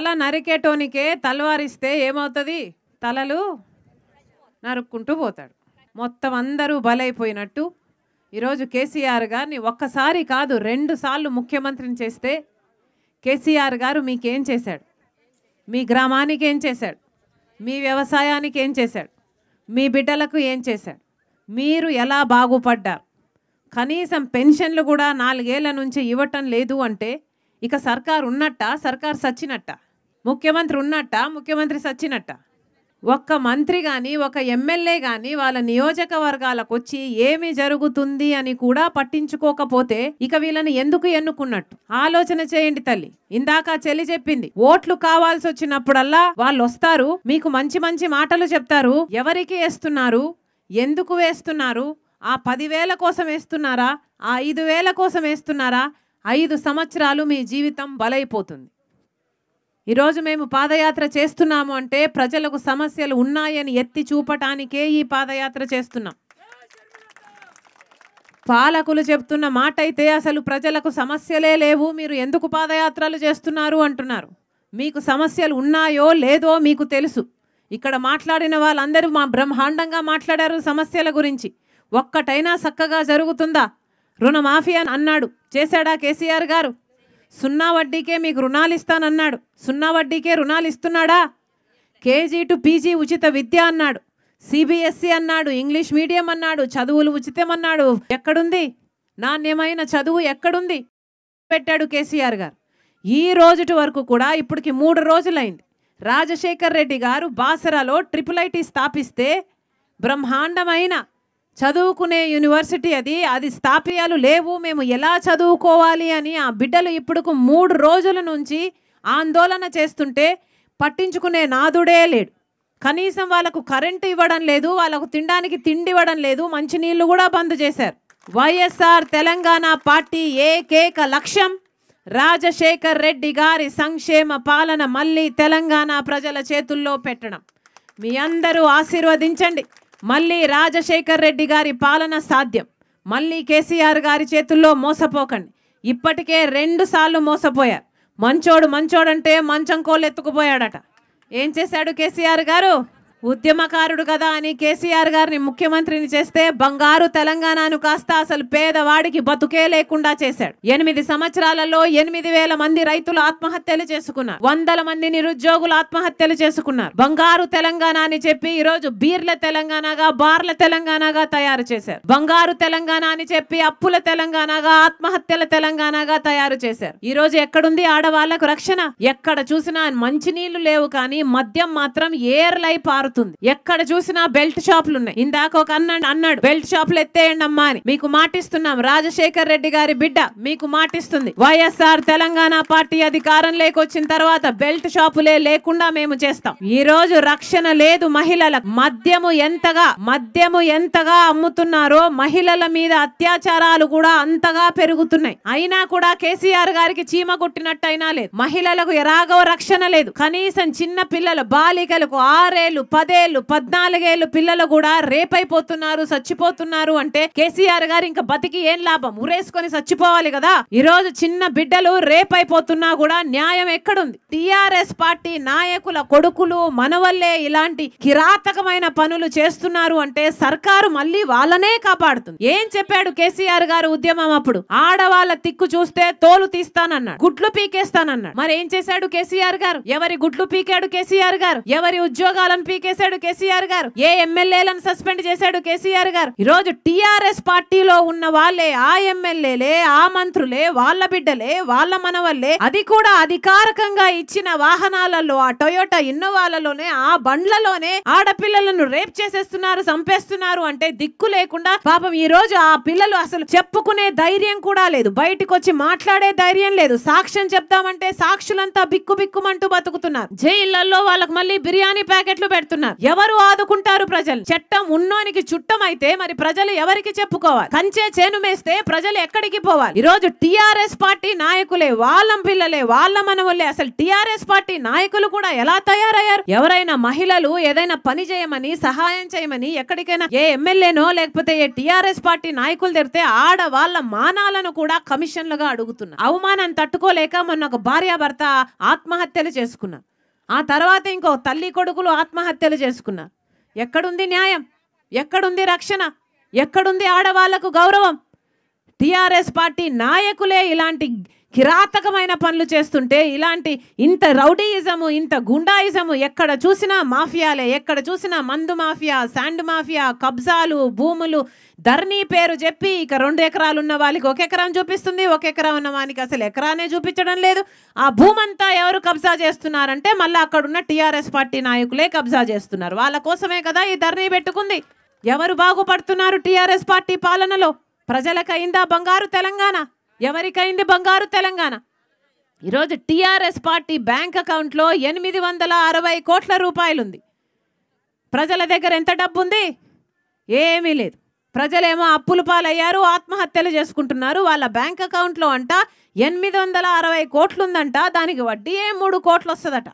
తల నరికేటోనికే తలవారిస్తే ఏమవుతుంది తలలు నరుక్కుంటూ పోతాడు మొత్తం అందరూ బలైపోయినట్టు ఈరోజు కేసీఆర్ గారిని ఒక్కసారి కాదు రెండు సార్లు ముఖ్యమంత్రిని చేస్తే కేసీఆర్ గారు మీకేం చేశాడు మీ గ్రామానికి ఏం చేశాడు మీ వ్యవసాయానికి ఏం చేశాడు మీ బిడ్డలకు ఏం చేశాడు మీరు ఎలా బాగుపడ్డారు కనీసం పెన్షన్లు కూడా నాలుగేళ్ల నుంచి ఇవ్వటం లేదు అంటే ఇక సర్కార్ ఉన్నట్ట సర్కార్ సచ్చినట్టా ముఖ్యమంత్రి ఉన్నట్ట ముఖ్యమంత్రి సచ్చినట్ట ఒక్క మంత్రి కానీ ఒక ఎమ్మెల్యే కానీ వాళ్ళ నియోజకవర్గాలకు వచ్చి ఏమి జరుగుతుంది అని కూడా పట్టించుకోకపోతే ఇక వీళ్ళని ఎందుకు ఎన్నుకున్నట్టు ఆలోచన చేయండి తల్లి ఇందాక చెల్లి చెప్పింది ఓట్లు కావాల్సి వచ్చినప్పుడల్లా వాళ్ళు వస్తారు మీకు మంచి మంచి మాటలు చెప్తారు ఎవరికి వేస్తున్నారు ఎందుకు వేస్తున్నారు ఆ పదివేల కోసం వేస్తున్నారా ఆ ఐదు వేల కోసం వేస్తున్నారా ఐదు సంవత్సరాలు మీ జీవితం బలైపోతుంది ఈరోజు మేము పాదయాత్ర చేస్తున్నాము అంటే ప్రజలకు సమస్యలు ఉన్నాయని ఎత్తి చూపటానికే ఈ పాదయాత్ర చేస్తున్నాం పాలకులు చెప్తున్న మాట అయితే అసలు ప్రజలకు సమస్యలే లేవు మీరు ఎందుకు పాదయాత్రలు చేస్తున్నారు అంటున్నారు మీకు సమస్యలు ఉన్నాయో లేదో మీకు తెలుసు ఇక్కడ మాట్లాడిన వాళ్ళందరూ మా బ్రహ్మాండంగా మాట్లాడారు సమస్యల గురించి ఒక్కటైనా చక్కగా జరుగుతుందా రుణమాఫీ అని అన్నాడు చేశాడా కేసీఆర్ గారు సున్నా వడ్డీకే మీకు రుణాలు ఇస్తానన్నాడు సున్నా వడ్డీకే రుణాలు ఇస్తున్నాడా కేజీ టు పీజీ ఉచిత విద్య అన్నాడు సిబిఎస్సి అన్నాడు ఇంగ్లీష్ మీడియం అన్నాడు చదువులు ఉచితం అన్నాడు ఎక్కడుంది నాణ్యమైన చదువు ఎక్కడుంది పెట్టాడు కేసీఆర్ గారు ఈ రోజుటి వరకు కూడా ఇప్పటికి మూడు రోజులైంది రాజశేఖర్ రెడ్డి గారు బాసరాలో ట్రిపుల్ ఐటీ స్థాపిస్తే బ్రహ్మాండమైన చదువుకునే యూనివర్సిటీ అది అది స్థాపియాలు లేవు మేము ఎలా చదువుకోవాలి అని ఆ బిడ్డలు ఇప్పుడుకు మూడు రోజుల నుంచి ఆందోళన చేస్తుంటే పట్టించుకునే నాదుడే లేడు కనీసం వాళ్ళకు కరెంటు ఇవ్వడం లేదు వాళ్ళకు తినడానికి తిండి ఇవ్వడం లేదు మంచినీళ్ళు కూడా బంద్ చేశారు వైఎస్ఆర్ తెలంగాణ పార్టీ ఏకేక లక్ష్యం రాజశేఖర్ రెడ్డి గారి సంక్షేమ పాలన మళ్ళీ తెలంగాణ ప్రజల చేతుల్లో పెట్టడం మీ అందరూ ఆశీర్వదించండి మళ్ళీ రాజశేఖర్ రెడ్డి గారి పాలన సాధ్యం మళ్ళీ కేసీఆర్ గారి చేతుల్లో మోసపోకండి ఇప్పటికే రెండు సార్లు మోసపోయారు మంచోడు మంచోడంటే మంచం కోళ్ళు ఎత్తుకుపోయాడట ఏం చేశాడు కేసీఆర్ గారు ఉద్యమకారుడు కదా అని కేసీఆర్ గారిని ముఖ్యమంత్రిని చేస్తే బంగారు తెలంగాణను కాస్త అసలు పేదవాడికి బతుకే లేకుండా చేశాడు ఎనిమిది సంవత్సరాలలో ఎనిమిది వేల మంది రైతులు ఆత్మహత్యలు చేసుకున్నారు వందల మంది నిరుద్యోగులు ఆత్మహత్యలు చేసుకున్నారు బంగారు తెలంగాణ అని చెప్పి ఈ రోజు బీర్ల తెలంగాణగా బార్ల తెలంగాణగా తయారు చేశారు బంగారు తెలంగాణ అని చెప్పి అప్పుల తెలంగాణగా ఆత్మహత్యల తెలంగాణగా తయారు చేశారు ఈ రోజు ఎక్కడుంది ఆడవాళ్లకు రక్షణ ఎక్కడ చూసినా మంచి నీళ్లు లేవు కానీ మద్యం మాత్రం ఏర్లై పారు మారుతుంది ఎక్కడ చూసినా బెల్ట్ షాపులు ఉన్నాయి ఇందాక ఒక అన్న అన్నాడు బెల్ట్ షాపులు ఎత్తేయండి అమ్మా అని మీకు మాటిస్తున్నాం రాజశేఖర్ రెడ్డి గారి బిడ్డ మీకు మాటిస్తుంది వైఎస్ఆర్ తెలంగాణ పార్టీ అధికారం లేకొచ్చిన తర్వాత బెల్ట్ షాపులే లేకుండా మేము చేస్తాం ఈ రోజు రక్షణ లేదు మహిళల మద్యము ఎంతగా మద్యము ఎంతగా అమ్ముతున్నారో మహిళల మీద అత్యాచారాలు కూడా అంతగా పెరుగుతున్నాయి అయినా కూడా కేసీఆర్ గారికి చీమ కొట్టినట్టయినా లేదు మహిళలకు ఎలాగో రక్షణ లేదు కనీసం చిన్న పిల్లలు బాలికలకు ఆరేళ్లు పదేళ్ళు పద్నాలుగేళ్ళు పిల్లలు కూడా రేపైపోతున్నారు చచ్చిపోతున్నారు అంటే కేసీఆర్ గారు ఇంకా బతికి ఏం లాభం ఉరేసుకొని చచ్చిపోవాలి కదా ఈ రోజు చిన్న బిడ్డలు రేపైపోతున్నా కూడా న్యాయం ఎక్కడుంది టిఆర్ఎస్ పార్టీ నాయకుల కొడుకులు మనవల్లే ఇలాంటి కిరాతకమైన పనులు చేస్తున్నారు అంటే సర్కారు మళ్ళీ వాళ్ళనే కాపాడుతుంది ఏం చెప్పాడు కేసీఆర్ గారు ఉద్యమం అప్పుడు ఆడవాళ్ళ తిక్కు చూస్తే తోలు తీస్తానన్నాడు గుడ్లు పీకేస్తానన్నాడు మరి ఏం చేశాడు కేసీఆర్ గారు ఎవరి గుడ్లు పీకాడు కేసీఆర్ గారు ఎవరి ఉద్యోగాలను పీకే చేశాడు కేసీఆర్ గారు ఏ ఎమ్మెల్యేలను సస్పెండ్ చేశాడు కేసీఆర్ గారు ఈ రోజు టిఆర్ఎస్ పార్టీలో ఉన్న వాళ్ళే ఆ ఎమ్మెల్యేలే ఆ మంత్రులే వాళ్ళ బిడ్డలే వాళ్ళ మనవల్లే అది కూడా అధికారకంగా ఇచ్చిన వాహనాలలో ఆ టొయోటా ఇన్నోవాలలోనే ఆ బండ్లలోనే ఆడపిల్లలను రేప్ చేసేస్తున్నారు చంపేస్తున్నారు అంటే దిక్కు లేకుండా పాపం ఈ రోజు ఆ పిల్లలు అసలు చెప్పుకునే ధైర్యం కూడా లేదు బయటకు వచ్చి మాట్లాడే ధైర్యం లేదు సాక్ష్యం చెప్తామంటే సాక్షులంతా బిక్కు బిక్కుమంటూ బతుకుతున్నారు జైళ్లలో వాళ్ళకి మళ్ళీ బిర్యానీ ప్యాకెట్లు పెడుతున్నారు ఆదుకుంటున్నారు ఎవరు ఆదుకుంటారు ప్రజలు చట్టం ఉన్నోనికి చుట్టం అయితే మరి ప్రజలు ఎవరికి చెప్పుకోవాలి కంచే చేను మేస్తే ప్రజలు ఎక్కడికి పోవాలి ఈ రోజు టిఆర్ఎస్ పార్టీ నాయకులే వాళ్ళ పిల్లలే వాళ్ళ మనవులే అసలు టిఆర్ఎస్ పార్టీ నాయకులు కూడా ఎలా తయారయ్యారు ఎవరైనా మహిళలు ఏదైనా పని చేయమని సహాయం చేయమని ఎక్కడికైనా ఏ ఎమ్మెల్యేనో లేకపోతే ఏ టిఆర్ఎస్ పార్టీ నాయకులు తెరితే ఆడ వాళ్ళ మానాలను కూడా కమిషన్లుగా అడుగుతున్నారు అవమానం తట్టుకోలేక మొన్న ఒక భార్యాభర్త ఆత్మహత్యలు చేసుకున్నారు ఆ తర్వాత ఇంకో తల్లి కొడుకులు ఆత్మహత్యలు చేసుకున్నారు ఎక్కడుంది న్యాయం ఎక్కడుంది రక్షణ ఎక్కడుంది ఆడవాళ్లకు గౌరవం టీఆర్ఎస్ పార్టీ నాయకులే ఇలాంటి కిరాతకమైన పనులు చేస్తుంటే ఇలాంటి ఇంత రౌడీయిజము ఇంత గుండాయిజము ఎక్కడ చూసినా మాఫియాలే ఎక్కడ చూసినా మందు మాఫియా శాండ్ మాఫియా కబ్జాలు భూములు ధర్నీ పేరు చెప్పి ఇక రెండు ఎకరాలు ఉన్న వాళ్ళకి ఒక ఎకరం చూపిస్తుంది ఒక ఎకరం ఉన్న వానికి అసలు ఎకరానే చూపించడం లేదు ఆ భూమంతా ఎవరు కబ్జా చేస్తున్నారంటే మళ్ళీ అక్కడ ఉన్న టీఆర్ఎస్ పార్టీ నాయకులే కబ్జా చేస్తున్నారు వాళ్ళ కోసమే కదా ఈ ధర్నీ పెట్టుకుంది ఎవరు బాగుపడుతున్నారు టీఆర్ఎస్ పార్టీ పాలనలో ప్రజలకైందా బంగారు తెలంగాణ ఎవరికైంది బంగారు తెలంగాణ ఈరోజు టీఆర్ఎస్ పార్టీ బ్యాంక్ అకౌంట్లో ఎనిమిది వందల అరవై కోట్ల రూపాయలుంది ప్రజల దగ్గర ఎంత డబ్బు ఉంది ఏమీ లేదు ప్రజలేమో అప్పులు పాలయ్యారు ఆత్మహత్యలు చేసుకుంటున్నారు వాళ్ళ బ్యాంక్ అకౌంట్లో అంట ఎనిమిది వందల అరవై కోట్లు ఉందంట దానికి వడ్డీయే మూడు కోట్లు వస్తుందట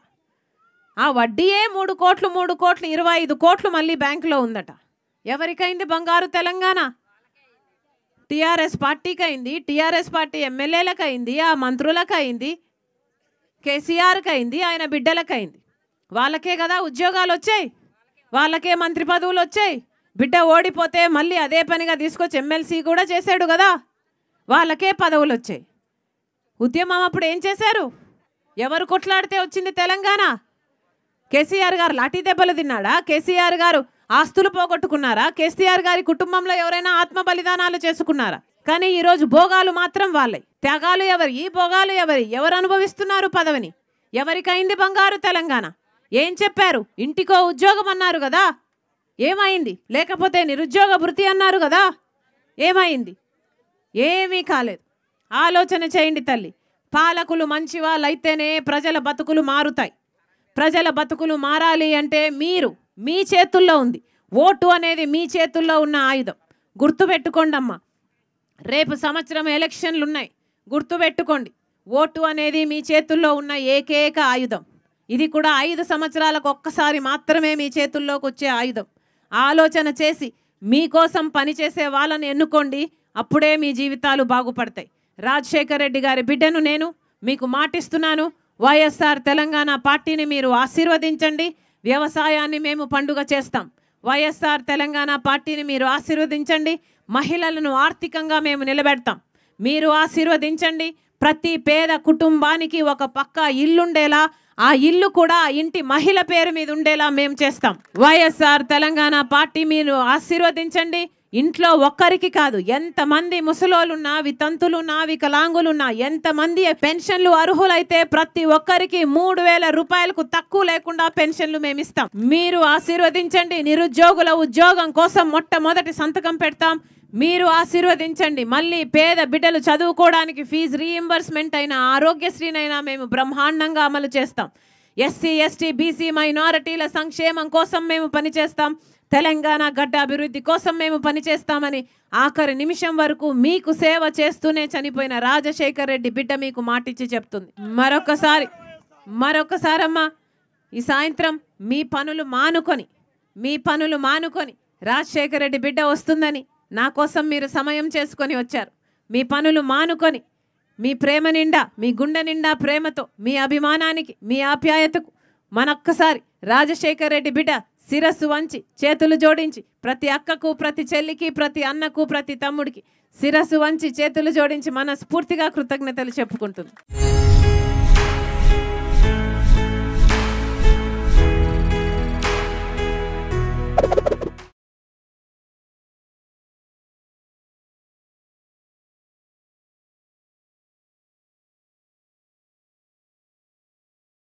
ఆ వడ్డీయే మూడు కోట్లు మూడు కోట్లు ఇరవై ఐదు కోట్లు మళ్ళీ బ్యాంకులో ఉందట ఎవరికైంది బంగారు తెలంగాణ టీఆర్ఎస్ పార్టీకి అయింది టీఆర్ఎస్ పార్టీ ఎమ్మెల్యేలకు అయింది ఆ మంత్రులకు అయింది కేసీఆర్కి అయింది ఆయన బిడ్డలకు అయింది వాళ్ళకే కదా ఉద్యోగాలు వచ్చాయి వాళ్ళకే మంత్రి పదవులు వచ్చాయి బిడ్డ ఓడిపోతే మళ్ళీ అదే పనిగా తీసుకొచ్చి ఎమ్మెల్సీ కూడా చేశాడు కదా వాళ్ళకే పదవులు వచ్చాయి ఉద్యమం అప్పుడు ఏం చేశారు ఎవరు కొట్లాడితే వచ్చింది తెలంగాణ కేసీఆర్ గారు లాఠీ దెబ్బలు తిన్నాడా కేసీఆర్ గారు ఆస్తులు పోగొట్టుకున్నారా కేసీఆర్ గారి కుటుంబంలో ఎవరైనా ఆత్మ బలిదానాలు చేసుకున్నారా కానీ ఈరోజు భోగాలు మాత్రం వాళ్ళే త్యాగాలు ఎవరి ఈ భోగాలు ఎవరి ఎవరు అనుభవిస్తున్నారు పదవిని ఎవరికైంది బంగారు తెలంగాణ ఏం చెప్పారు ఇంటికో ఉద్యోగం అన్నారు కదా ఏమైంది లేకపోతే నిరుద్యోగ భృతి అన్నారు కదా ఏమైంది ఏమీ కాలేదు ఆలోచన చేయండి తల్లి పాలకులు మంచి వాళ్ళైతేనే ప్రజల బతుకులు మారుతాయి ప్రజల బతుకులు మారాలి అంటే మీరు మీ చేతుల్లో ఉంది ఓటు అనేది మీ చేతుల్లో ఉన్న ఆయుధం గుర్తుపెట్టుకోండి అమ్మ రేపు సంవత్సరం ఎలక్షన్లు ఉన్నాయి గుర్తుపెట్టుకోండి ఓటు అనేది మీ చేతుల్లో ఉన్న ఏకైక ఆయుధం ఇది కూడా ఐదు సంవత్సరాలకు ఒక్కసారి మాత్రమే మీ చేతుల్లోకి వచ్చే ఆయుధం ఆలోచన చేసి మీకోసం పనిచేసే వాళ్ళని ఎన్నుకోండి అప్పుడే మీ జీవితాలు బాగుపడతాయి రాజశేఖర రెడ్డి గారి బిడ్డను నేను మీకు మాటిస్తున్నాను వైఎస్ఆర్ తెలంగాణ పార్టీని మీరు ఆశీర్వదించండి వ్యవసాయాన్ని మేము పండుగ చేస్తాం వైఎస్ఆర్ తెలంగాణ పార్టీని మీరు ఆశీర్వదించండి మహిళలను ఆర్థికంగా మేము నిలబెడతాం మీరు ఆశీర్వదించండి ప్రతి పేద కుటుంబానికి ఒక పక్క ఇల్లుండేలా ఆ ఇల్లు కూడా ఇంటి మహిళ పేరు మీద ఉండేలా మేము చేస్తాం వైఎస్ఆర్ తెలంగాణ పార్టీ మీరు ఆశీర్వదించండి ఇంట్లో ఒక్కరికి కాదు ఎంతమంది ముసలోళ్ళున్నా వితంతులున్నా వికలాంగులున్నా ఎంతమంది పెన్షన్లు అర్హులైతే ప్రతి ఒక్కరికి మూడు వేల రూపాయలకు తక్కువ లేకుండా పెన్షన్లు మేము ఇస్తాం మీరు ఆశీర్వదించండి నిరుద్యోగుల ఉద్యోగం కోసం మొట్టమొదటి సంతకం పెడతాం మీరు ఆశీర్వదించండి మళ్ళీ పేద బిడ్డలు చదువుకోవడానికి ఫీజు రీఇంబర్స్మెంట్ అయినా ఆరోగ్యశ్రీనైనా మేము బ్రహ్మాండంగా అమలు చేస్తాం ఎస్సీ ఎస్టీ బీసీ మైనారిటీల సంక్షేమం కోసం మేము పనిచేస్తాం తెలంగాణ గడ్డ అభివృద్ధి కోసం మేము పనిచేస్తామని ఆఖరి నిమిషం వరకు మీకు సేవ చేస్తూనే చనిపోయిన రాజశేఖర్ రెడ్డి బిడ్డ మీకు మాటిచ్చి చెప్తుంది మరొకసారి మరొకసారమ్మా ఈ సాయంత్రం మీ పనులు మానుకొని మీ పనులు మానుకొని రాజశేఖర్ రెడ్డి బిడ్డ వస్తుందని నా కోసం మీరు సమయం చేసుకొని వచ్చారు మీ పనులు మానుకొని మీ ప్రేమ నిండా మీ గుండె నిండా ప్రేమతో మీ అభిమానానికి మీ ఆప్యాయతకు మనొక్కసారి రాజశేఖర్ రెడ్డి బిడ్డ శిరస్సు వంచి చేతులు జోడించి ప్రతి అక్కకు ప్రతి చెల్లికి ప్రతి అన్నకు ప్రతి తమ్ముడికి శిరస్సు వంచి చేతులు జోడించి మనస్ఫూర్తిగా కృతజ్ఞతలు చెప్పుకుంటుంది